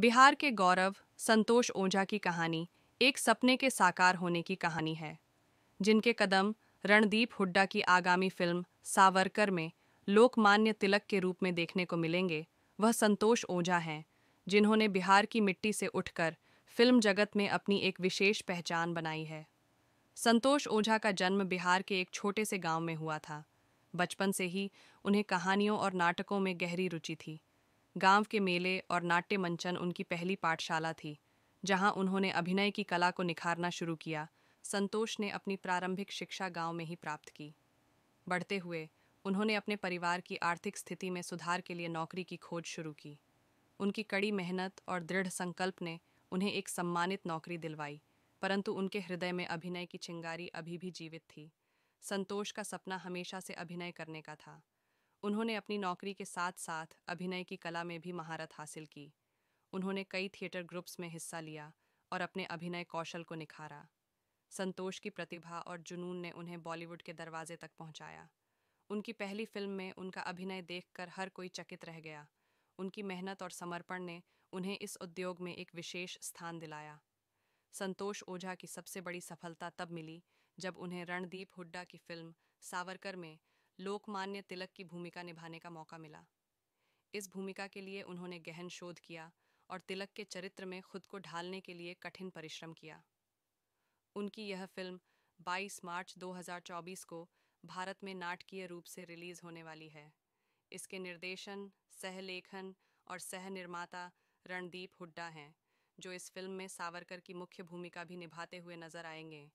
बिहार के गौरव संतोष ओझा की कहानी एक सपने के साकार होने की कहानी है जिनके कदम रणदीप हुड्डा की आगामी फिल्म सावरकर में लोकमान्य तिलक के रूप में देखने को मिलेंगे वह संतोष ओझा हैं जिन्होंने बिहार की मिट्टी से उठकर फिल्म जगत में अपनी एक विशेष पहचान बनाई है संतोष ओझा का जन्म बिहार के एक छोटे से गांव में हुआ था बचपन से ही उन्हें कहानियों और नाटकों में गहरी रुचि थी गांव के मेले और नाट्य मंचन उनकी पहली पाठशाला थी जहां उन्होंने अभिनय की कला को निखारना शुरू किया संतोष ने अपनी प्रारंभिक शिक्षा गांव में ही प्राप्त की बढ़ते हुए उन्होंने अपने परिवार की आर्थिक स्थिति में सुधार के लिए नौकरी की खोज शुरू की उनकी कड़ी मेहनत और दृढ़ संकल्प ने उन्हें एक सम्मानित नौकरी दिलवाई परंतु उनके हृदय में अभिनय की चिंगारी अभी भी जीवित थी संतोष का सपना हमेशा से अभिनय करने का था उन्होंने अपनी नौकरी के साथ साथ अभिनय की कला में भी महारत हासिल की उन्होंने कई थिएटर ग्रुप्स में हिस्सा लिया और अपने अभिनय कौशल को निखारा संतोष की प्रतिभा और जुनून ने उन्हें बॉलीवुड के दरवाजे तक पहुंचाया उनकी पहली फिल्म में उनका अभिनय देखकर हर कोई चकित रह गया उनकी मेहनत और समर्पण ने उन्हें इस उद्योग में एक विशेष स्थान दिलाया संतोष ओझा की सबसे बड़ी सफलता तब मिली जब उन्हें रणदीप हुड्डा की फिल्म सावरकर में लोकमान्य तिलक की भूमिका निभाने का मौका मिला इस भूमिका के लिए उन्होंने गहन शोध किया और तिलक के चरित्र में खुद को ढालने के लिए कठिन परिश्रम किया उनकी यह फिल्म 22 मार्च 2024 को भारत में नाटकीय रूप से रिलीज होने वाली है इसके निर्देशन सहलेखन और सह निर्माता रणदीप हुड्डा हैं जो इस फिल्म में सावरकर की मुख्य भूमिका भी निभाते हुए नजर आएंगे